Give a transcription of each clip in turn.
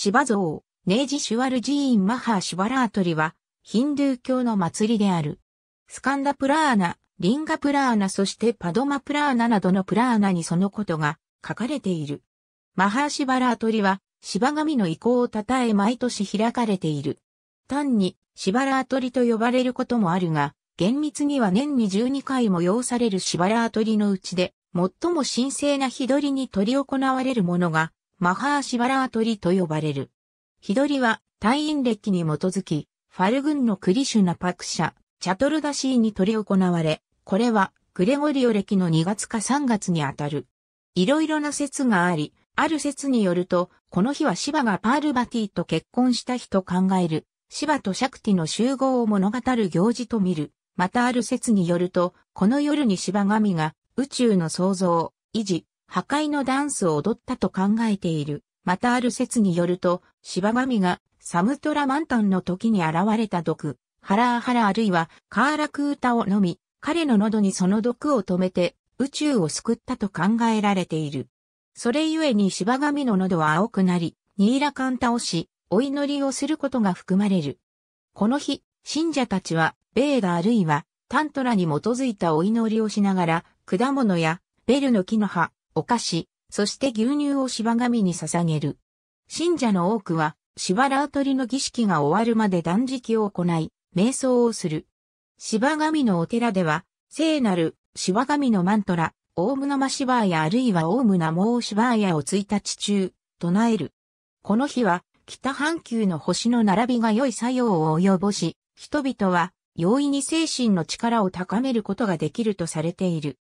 芝像、ネージ・シュワルジーン・マハー・シュバラートリは、ヒンドゥー教の祭りである。スカンダプラーナ、リンガプラーナそしてパドマプラーナなどのプラーナにそのことが書かれている。マハーシバラートリは、芝神の意向を称え毎年開かれている。単に、シバラートリと呼ばれることもあるが、厳密には年に12回も要されるシバラートリのうちで、最も神聖な日取りに取り行われるものが、マハーシバラートリと呼ばれる。日取りは隊員歴に基づき、ファル軍のクリシュナパクシャ、チャトルダシーに取り行われ、これはグレゴリオ歴の2月か3月にあたる。いろいろな説があり、ある説によると、この日はシバがパールバティと結婚した日と考える、シバとシャクティの集合を物語る行事と見る。またある説によると、この夜にシバ神が宇宙の創造、維持、破壊のダンスを踊ったと考えている。またある説によると、芝神がサムトラマンタンの時に現れた毒、ハラーハラあるいはカーラクータを飲み、彼の喉にその毒を止めて宇宙を救ったと考えられている。それゆえに芝神の喉は青くなり、ニーラカンタをし、お祈りをすることが含まれる。この日、信者たちは、ベーダあるいは、タントラに基づいたお祈りをしながら、果物や、ベルの木の葉、お菓子、そして牛乳を芝神に捧げる。信者の多くは、芝ラートリの儀式が終わるまで断食を行い、瞑想をする。芝神のお寺では、聖なる芝神のマントラ、オウムナマシバーヤあるいはオウムナモーシバーヤを1日中、唱える。この日は、北半球の星の並びが良い作用を及ぼし、人々は容易に精神の力を高めることができるとされている。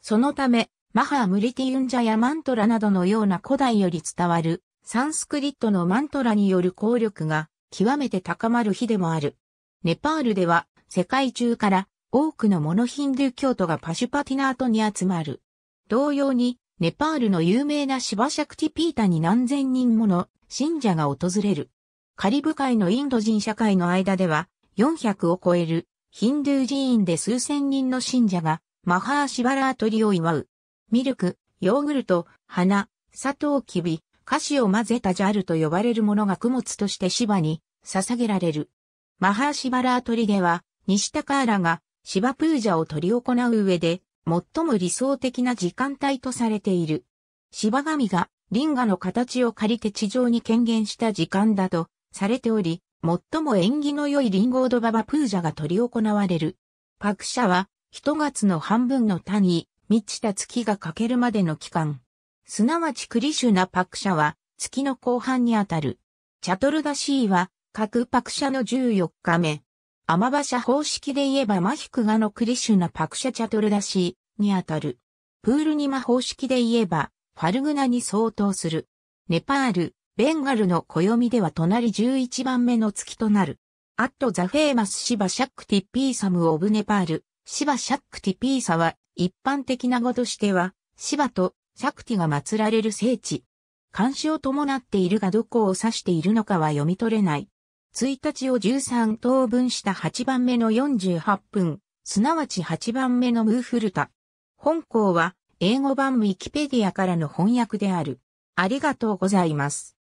そのため、マハームリティウンジャやマントラなどのような古代より伝わるサンスクリットのマントラによる効力が極めて高まる日でもある。ネパールでは世界中から多くのモノヒンドゥー教徒がパシュパティナートに集まる。同様にネパールの有名なシバシャクティピータに何千人もの信者が訪れる。カリブ海のインド人社会の間では400を超えるヒンドゥー寺院で数千人の信者がマハーシバラートリを祝う。ミルク、ヨーグルト、花、砂糖きび、菓子を混ぜたジャルと呼ばれるものが供物として芝に捧げられる。マハーシバラーリでは、西高原が芝プージャを取り行う上で、最も理想的な時間帯とされている。芝神がリンガの形を借りて地上に権限した時間だとされており、最も縁起の良いリンゴードババプージャが取り行われる。パクシャは、一月の半分の単位、満ちた月が欠けるまでの期間。すなわちクリシュナパクシャは月の後半にあたる。チャトルダシーは各パクシャの14日目。アマバシャ方式で言えばマヒクガのクリシュナパクシャチャトルダシーにあたる。プールニマ方式で言えばファルグナに相当する。ネパール、ベンガルの暦では隣11番目の月となる。アットザフェーマスシバシャックティピーサムオブネパール、シバシャックティピーサは一般的な語としては、芝とシャクティが祀られる聖地。監視を伴っているがどこを指しているのかは読み取れない。1日を13等分した8番目の48分、すなわち8番目のムーフルタ。本校は英語版ウィキペディアからの翻訳である。ありがとうございます。